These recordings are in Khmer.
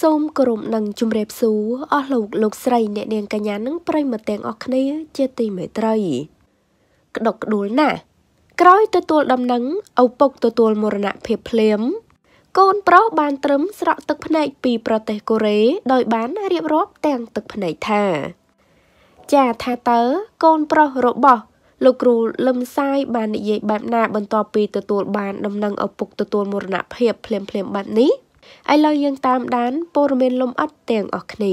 សូមគោរពនិងជម្រាបសួរអស់លោកលោកស្រីអ្នកនាងកញ្ញានិងប្រិយមិត្តទាំងអស់គ្នា ជាទីមេត្រី ក្តុកក្តួលណាស់ក្រោយទទួលដំណឹងឪពុកទទួលមរណភាពភ្លាម កូនប្រុសបាន ត្រឹមស្រក់ទឹកភ្នែកពីប្រទេសកូរ៉េដោយ បានរៀបរាប់ទាំងទឹកភ្នែកថា ចាថាតើកូនប្រុសរបស់លោកគ្រូលឹមសាយបាននិយាយបែបណាបន្ទាប់ពីទទួល បាន ដំណឹងឪពុកទទួលមរណភាពភ្លាមៗបែបនេះ។ឥឡូវយើងតាមដានព័ត៌មានលំអិតទាំងអស់គ្នា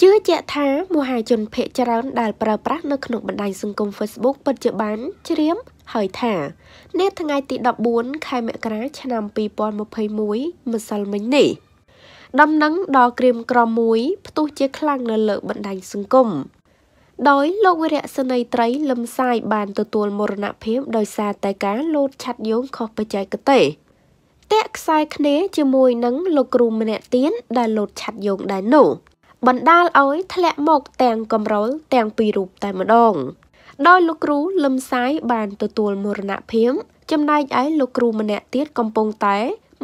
ជឿជាក់ថាមហាជនភ័យច្រើនដែលប្រើប្រាស់នៅក្នុងបណ្ដាញសង្គម Facebook ពិតជាបានជ្រាមហើយថានាថ្ងៃទី14ខែមករា ឆ្នាំ2021ម្សិលមិញនេះ ដំណឹងដល់ក្រៀមក្រមមួយផ្ទុះជាខ្លាំងនៅលើបណ្ដាញសង្គមដោយលោកវរៈសនីត្រីលឹមសាយបានទទួលមរណភាពដោយសារតែការលោតឆាត់យងខុសបច្ចេកទេស។ពាក់ខ្សែគ្នេជាមួយនឹងលោកគ្រូម្នាក់ទៀតដែលលោតឆាត់យោងដែរនោះបណ្ដាលឲ្យធ្លាក់មកទាំងកំរោលទាំងពីររូបតែម្ដង ដោយលោកគ្រូលឹមសាយបានទទួលមរណភាពចំណែកឯលោកគ្រូម្នាក់ទៀតកំពុងតែ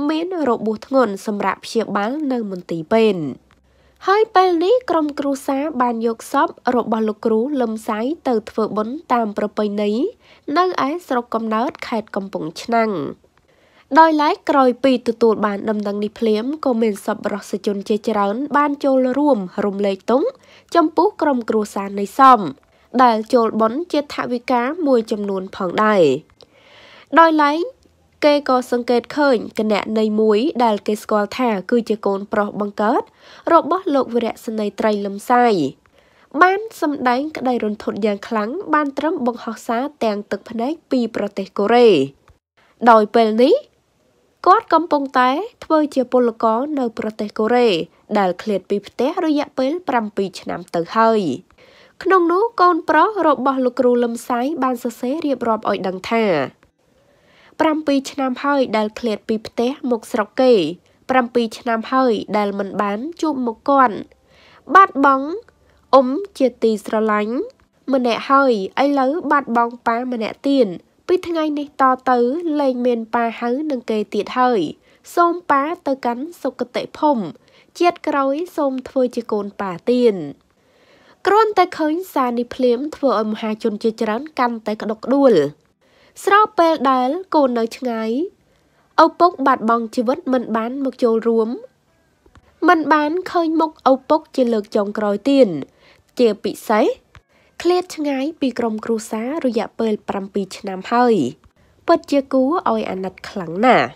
មានរបួសធ្ងន់សម្រាប់ព្យាបាលនៅមន្ទីរពេទ្យហើយពេលនេះក្រុមគ្រូសាបានយកសពរបស់លោកគ្រូលឹមសាយទៅធ្វើបុណ្យតាមប្រពៃណីនៅឯស្រុកកំណើតខេត្តកំពង់ឆ្នាំងដោយឡែកក្រោយពីទទួលបានដំណឹងនេះភ្លាមក៏មានសប្បុរសជនជាច្រើនបានចូលរួមរំលែកទង់ចំពោះក្រុមគ្រួសារនៃសំដែលចូលបន់ជាថវិកាមួយចំនួនផងដែរដោយឡែកគេក៏សង្កេតឃើញគណៈនៃមួយដែលគេស្គាល់ថាគឺជាកូនប្រុសបង្កើតរបស់លោកវរៈសនីត្រីលំសាយបានសម្ដែងក្តីរន្ធត់យ៉ាងខ្លាំងបានត្រឹមបង្ហោះសារទាំងទឹកភ្នែកពីប្រទេសកូរ៉េដោយពេលនេះគាត់កំពុងតែ ធ្វើ ជាពលករនៅ ប្រទេសកូរ៉េដែលឃ្លាតពីផ្ទះរយៈពេល7ឆ្នាំទៅហើយក្នុងនោះកូនប្រុសរបស់លោកគ្រូលឹមសៃបានសរសេររៀបរាប់ឲ្យដឹងថា7ឆ្នាំហើយដែលឃ្លាតពីផ្ទះមកស្រុកគេ7ឆ្នាំហើយដែលមិនបានជួបមុខគាត់បាត់បង់អ៊ំជាទីស្រឡាញ់ម្នាក់ហើយឥឡូវបាត់បង់ប៉ាម្នាក់ទៀតពីថ្ងៃនេះតទៅលែងមានប៉ាហៅនឹងគេទៀតហើយ សូមប៉ាទៅកាន់សុគតិភូមិជាតិក្រោយសូមធ្វើជាកូនប៉ាទៀនគ្រាន់តែឃើញសារនេះភ្លាម ធ្វើឲ្យមហាជនជាច្រើនកាន់តែក្តុកក្តួលស្របពេលដែលកូននៅឆ្ងាយឪពុកបាត់បង់ជីវិតមិនបានមកចូលរួម មិនបានឃើញមុខឪពុកជាលើកចុងក្រោយទៀតជាពិសេសឃ្លាតឆ្ងាយពីក្រុមគ្រួសាររយៈពេល7ឆ្នាំហើយពិតជាគួរឲ្យអាណិតខ្លាំងណាស់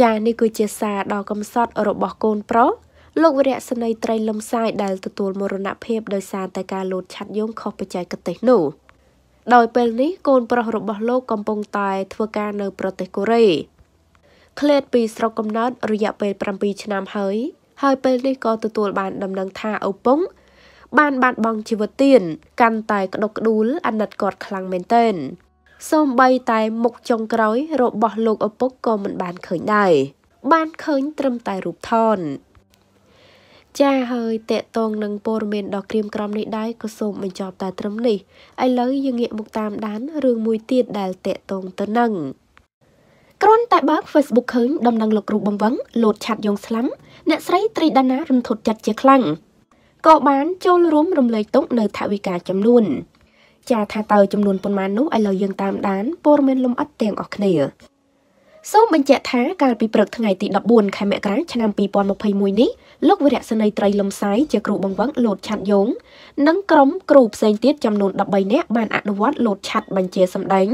ចានេះគឺជាសារដ៏កំសត់របស់កូនប្រុសលោកវរៈសនីត្រីលំសាយដែលទទួលមរណភាពដោយសារតែការលោតឆាត់យងខុសបច្ចេកទេសនោះដោយពេលនេះកូនប្រុសរបស់លោកកំពុងតែធ្វើការនៅប្រទេសកូរ៉េឃ្លាតពីស្រុកកំណើតរយៈពេល7ឆ្នាំហើយ ហើយពេលនេះក៏ទទួលបានដំណឹងថាឪពុកបានបាត់បង់ជីវិតទៀតកាន់តែក្តុកក្តួលអាណិតគាត់ខ្លាំងមែនទែនសូម្បីតែ មុខចុងក្រោយរបស់លោកឪពុកក៏មិនបានឃើញដែរបានឃើញត្រឹមតែរូបថនចាហើយតេតងនឹងព័ត៌មានដ៏ក្រៀមក្រំនេះដែរក៏សូមបញ្ចប់តែត្រឹមនេះឥឡូវយើងងាកមកតាមដានរឿងមួយទៀតដែលតេតងទៅនឹងគ្រាន់តែបើក Facebook ឃើញដំណឹងលោកគ្រូបង្វឹងលោតឆាត់យងស្លាំអ្នកស្រីត្រីដាណារំធត់ចិត្តជាខ្លាំងក៏បានចូលរួមរំលែកទុកនៅថវិកាចំនួនចាថាតើចំនួនប៉ុន្មាននោះឥឡូវយើងតាមដានព័ត៌មានលំអិតទាំងអស់គ្នាសូមបញ្ជាក់ថាកាលពីព្រឹកថ្ងៃទី14ខែមករាឆ្នាំ2021នេះលោកវរៈសេនីត្រីលំសាយជាគ្រូបង្វឹកលោតឆាត់យង និងក្រុមគ្រូផ្សេងទៀតចំនួន13នាក់បានអនុវត្តលោតឆាត់បញ្ជាសម្ដែង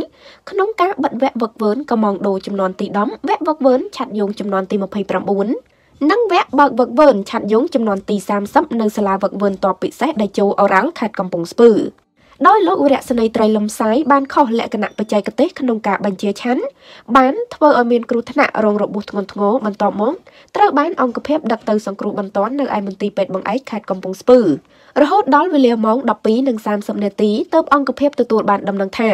ក្នុងការបិទវគ្គវឹកវើនកំងដូចំនួនទី10វគ្គវឹកវើនឆាត់យងចំនួនទី29និងវគ្គបើកវឹកវើនឆាត់យងចំនួនទី30នៅ សាលាវឹកវើនតបពិសេសដែលជួអរ៉ាំងខេត្តកំពង់ស្ពឺដោយលោកវរៈសនីត្រីលំសាយបានខុសលក្ខណៈបច្ចេកទេសក្នុងការបញ្ជាឆាន់បានធ្វើឲ្យមានគ្រោះថ្នាក់រងរបួសធ្ងន់ធ្ងរបន្ទាប់មកត្រូវបានអង្គភាពដឹកទៅសង្គ្រោះបន្ទាន់នៅឯមន្ទីរពេទ្យបង្អែកខេត្តកំពង់ស្ពឺរហូតដល់វេលាម៉ោង12:30នាទីទើបអង្គភាពទទួលបាន ដំណឹងថា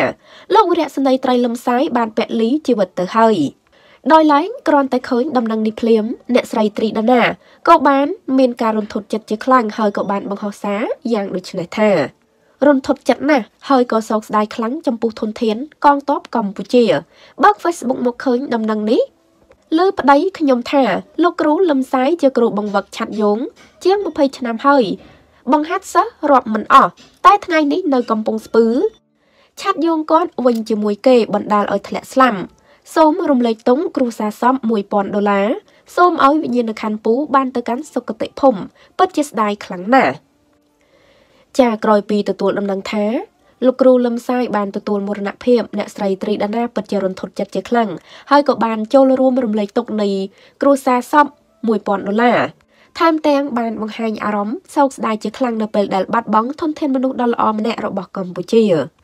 លោកវរៈសនីត្រីលំសាយបានពលីជីវិតទៅហើយ។ដោយឡែកគ្រាន់តែឃើញដំណឹងនេះភ្លាមអ្នកស្រីត្រីដាណាក៏បាន មានការរន្ធត់ចិត្តជាខ្លាំងហើយក៏បានបង្ហោះសារយ៉ាងដូចនេះថារន្ធត់ចិត្តណាស់ហើយក៏សោកស្ដាយខ្លាំងចំពោះធនធានកងទ័ពកម្ពុជា បើក Facebook មកឃើញដំណឹងនេះលើប្តីខ្ញុំថាលោកគ្រូលឹមសាយជាគ្រូបង្វឹកឆាត់យង ជាង20ឆ្នាំហើយបង្ហាត់សិស្សរាប់មិនអស់តែថ្ងៃនេះនៅកំពង់ស្ពឺឆាត់យងគាត់វិញជាមួយគេបណ្ដាលឲ្យធ្លាក់ស្លាប់សូមរំលែកទង់គ្រួសារសំ1000ដុល្លារសូមឲ្យវិញ្ញាណក្ខន្ធពូបានទៅកាន់សុគតិភូមិពិតជាស្ដាយខ្លាំងណាស់ចាក្រោយពីទទួលដំណឹងថាលោកគ្រូលឹមសាយបានទទួលមរណភាពអ្នកស្រីត្រីដាណាពិតជារន្ធត់ចិត្តជាខ្លាំងហើយក៏បានចូលរួមរំលែកទុក្ខនៃគ្រួសារសព1000ដុល្លារថែមទាំងបានបង្ហាញអារម្មណ៍សោកស្ដាយជាខ្លាំងនៅពេលដែល បាត់បង់ធនធានមនុស្សដ៏ល្អម្នាក់របស់កម្ពុជា។